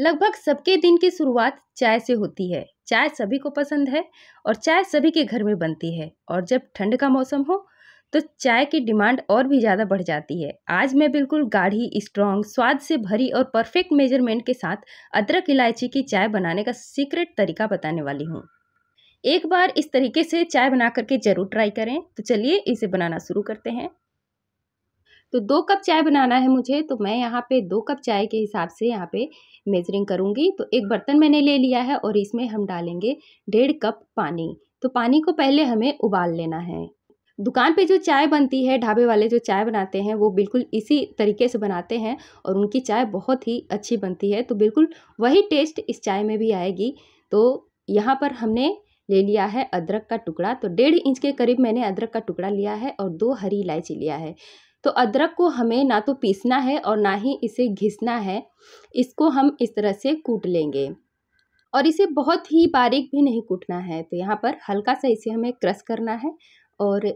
लगभग सबके दिन की शुरुआत चाय से होती है चाय सभी को पसंद है और चाय सभी के घर में बनती है और जब ठंड का मौसम हो तो चाय की डिमांड और भी ज़्यादा बढ़ जाती है आज मैं बिल्कुल गाढ़ी स्ट्रॉन्ग स्वाद से भरी और परफेक्ट मेजरमेंट के साथ अदरक इलायची की चाय बनाने का सीक्रेट तरीका बताने वाली हूँ एक बार इस तरीके से चाय बना करके ज़रूर ट्राई करें तो चलिए इसे बनाना शुरू करते हैं तो दो कप चाय बनाना है मुझे तो मैं यहाँ पे दो कप चाय के हिसाब से यहाँ पे मेजरिंग करूँगी तो एक बर्तन मैंने ले लिया है और इसमें हम डालेंगे डेढ़ कप पानी तो पानी को पहले हमें उबाल लेना है दुकान पे जो चाय बनती है ढाबे वाले जो चाय बनाते हैं वो बिल्कुल इसी तरीके से बनाते हैं और उनकी चाय बहुत ही अच्छी बनती है तो बिल्कुल वही टेस्ट इस चाय में भी आएगी तो यहाँ पर हमने ले लिया है अदरक का टुकड़ा तो डेढ़ इंच के करीब मैंने अदरक का टुकड़ा लिया है और दो हरी इलायची लिया है तो अदरक को हमें ना तो पीसना है और ना ही इसे घिसना है इसको हम इस तरह से कूट लेंगे और इसे बहुत ही बारीक भी नहीं कूटना है तो यहाँ पर हल्का सा इसे हमें क्रश करना है और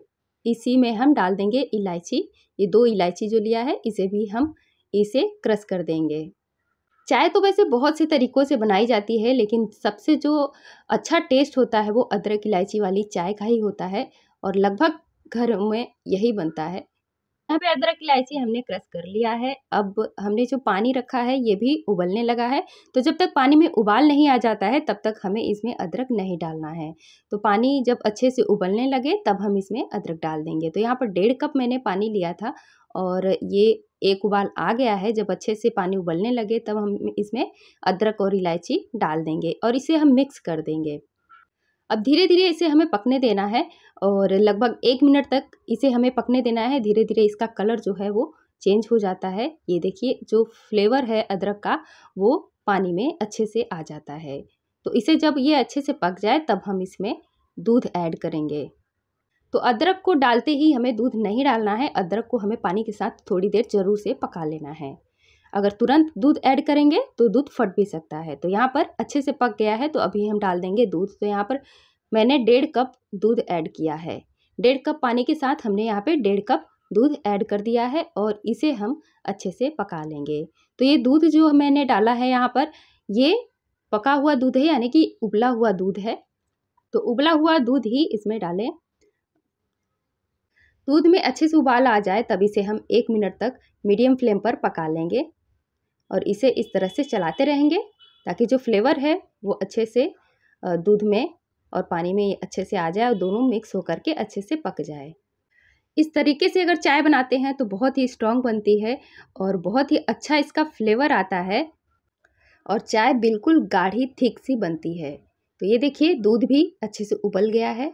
इसी में हम डाल देंगे इलायची ये दो इलायची जो लिया है इसे भी हम इसे क्रश कर देंगे चाय तो वैसे बहुत से तरीक़ों से बनाई जाती है लेकिन सबसे जो अच्छा टेस्ट होता है वो अदरक इलायची वाली चाय का ही होता है और लगभग घर में यही बनता है यहाँ पे अदरक इलायची हमने क्रश कर लिया है अब हमने जो पानी रखा है ये भी उबलने लगा है तो जब तक पानी में उबाल नहीं आ जाता है तब तक हमें इसमें अदरक नहीं डालना है तो पानी जब अच्छे से उबलने लगे तब हम इसमें अदरक डाल देंगे तो यहाँ पर डेढ़ कप मैंने पानी लिया था और ये एक उबाल आ गया है जब अच्छे से पानी उबलने लगे तब हम इसमें अदरक और इलायची डाल देंगे और इसे हम मिक्स कर देंगे अब धीरे धीरे इसे हमें पकने देना है और लगभग एक मिनट तक इसे हमें पकने देना है धीरे धीरे इसका कलर जो है वो चेंज हो जाता है ये देखिए जो फ्लेवर है अदरक का वो पानी में अच्छे से आ जाता है तो इसे जब ये अच्छे से पक जाए तब हम इसमें दूध ऐड करेंगे तो अदरक को डालते ही हमें दूध नहीं डालना है अदरक को हमें पानी के साथ थोड़ी देर ज़रूर से पका लेना है अगर तुरंत दूध ऐड करेंगे तो दूध फट भी सकता है तो यहाँ पर अच्छे से पक गया है तो अभी हम डाल देंगे दूध तो यहाँ पर मैंने डेढ़ कप दूध ऐड किया है डेढ़ कप पानी के साथ हमने यहाँ पे डेढ़ कप दूध ऐड कर दिया है और इसे हम अच्छे से पका लेंगे तो ये दूध जो मैंने डाला है यहाँ पर ये पका हुआ दूध है यानी कि उबला हुआ दूध है तो उबला हुआ दूध ही इसमें डालें दूध में अच्छे से उबाल आ जाए तब इसे हम एक मिनट तक मीडियम फ्लेम पर पका लेंगे और इसे इस तरह से चलाते रहेंगे ताकि जो फ्लेवर है वो अच्छे से दूध में और पानी में अच्छे से आ जाए और दोनों मिक्स होकर के अच्छे से पक जाए इस तरीके से अगर चाय बनाते हैं तो बहुत ही स्ट्रॉन्ग बनती है और बहुत ही अच्छा इसका फ्लेवर आता है और चाय बिल्कुल गाढ़ी थिक सी बनती है तो ये देखिए दूध भी अच्छे से उबल गया है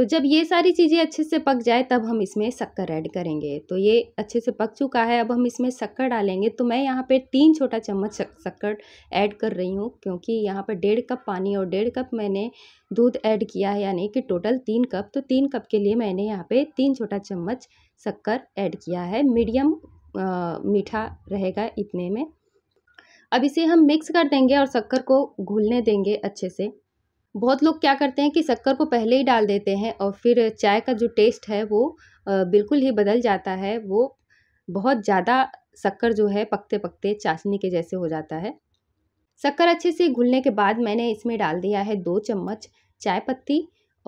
तो जब ये सारी चीज़ें अच्छे से पक जाए तब हम इसमें शक्कर ऐड करेंगे तो ये अच्छे से पक चुका है अब हम इसमें शक्कर डालेंगे तो मैं यहाँ पे तीन छोटा चम्मच शक्कर ऐड कर रही हूँ क्योंकि यहाँ पर डेढ़ कप पानी और डेढ़ कप मैंने दूध ऐड किया है यानी कि टोटल तीन कप तो तीन कप के लिए मैंने यहाँ पर तीन छोटा चम्मच शक्कर ऐड किया है मीडियम मीठा रहेगा इतने में अब इसे हम मिक्स कर देंगे और शक्कर को घुलने देंगे अच्छे से बहुत लोग क्या करते हैं कि शक्कर को पहले ही डाल देते हैं और फिर चाय का जो टेस्ट है वो बिल्कुल ही बदल जाता है वो बहुत ज़्यादा शक्कर जो है पकते पकते चाशनी के जैसे हो जाता है शक्कर अच्छे से घुलने के बाद मैंने इसमें डाल दिया है दो चम्मच चाय पत्ती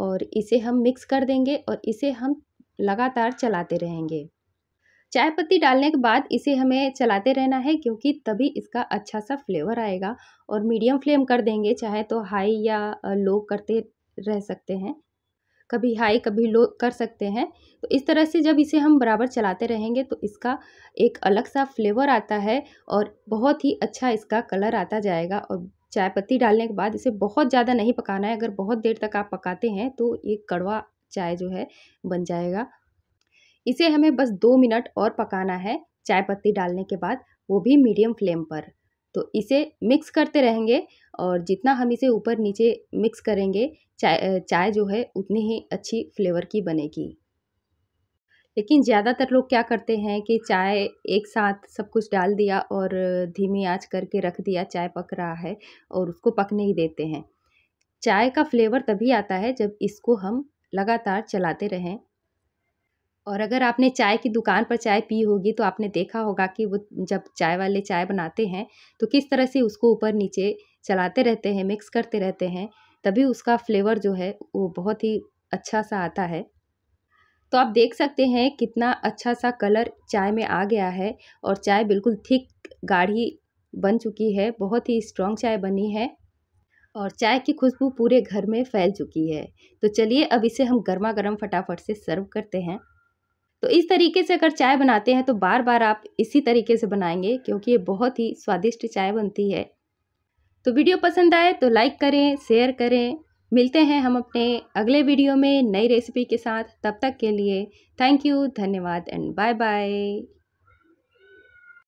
और इसे हम मिक्स कर देंगे और इसे हम लगातार चलाते रहेंगे चाय पत्ती डालने के बाद इसे हमें चलाते रहना है क्योंकि तभी इसका अच्छा सा फ्लेवर आएगा और मीडियम फ्लेम कर देंगे चाहे तो हाई या लो करते रह सकते हैं कभी हाई कभी लो कर सकते हैं तो इस तरह से जब इसे हम बराबर चलाते रहेंगे तो इसका एक अलग सा फ्लेवर आता है और बहुत ही अच्छा इसका कलर आता जाएगा और चाय पत्ती डालने के बाद इसे बहुत ज़्यादा नहीं पकाना है अगर बहुत देर तक आप पकाते हैं तो ये कड़वा चाय जो है बन जाएगा इसे हमें बस दो मिनट और पकाना है चाय पत्ती डालने के बाद वो भी मीडियम फ्लेम पर तो इसे मिक्स करते रहेंगे और जितना हम इसे ऊपर नीचे मिक्स करेंगे चाय चाय जो है उतनी ही अच्छी फ्लेवर की बनेगी लेकिन ज़्यादातर लोग क्या करते हैं कि चाय एक साथ सब कुछ डाल दिया और धीमी आंच करके रख दिया चाय पक रहा है और उसको पकने ही देते हैं चाय का फ्लेवर तभी आता है जब इसको हम लगातार चलाते रहें और अगर आपने चाय की दुकान पर चाय पी होगी तो आपने देखा होगा कि वो जब चाय वाले चाय बनाते हैं तो किस तरह से उसको ऊपर नीचे चलाते रहते हैं मिक्स करते रहते हैं तभी उसका फ्लेवर जो है वो बहुत ही अच्छा सा आता है तो आप देख सकते हैं कितना अच्छा सा कलर चाय में आ गया है और चाय बिल्कुल थिक गाढ़ी बन चुकी है बहुत ही स्ट्रॉन्ग चाय बनी है और चाय की खुशबू पूरे घर में फैल चुकी है तो चलिए अब इसे हम गर्मा गर्म फटाफट से सर्व करते हैं तो इस तरीके से अगर चाय बनाते हैं तो बार बार आप इसी तरीके से बनाएंगे क्योंकि ये बहुत ही स्वादिष्ट चाय बनती है तो वीडियो पसंद आए तो लाइक करें शेयर करें मिलते हैं हम अपने अगले वीडियो में नई रेसिपी के साथ तब तक के लिए थैंक यू धन्यवाद एंड बाय बाय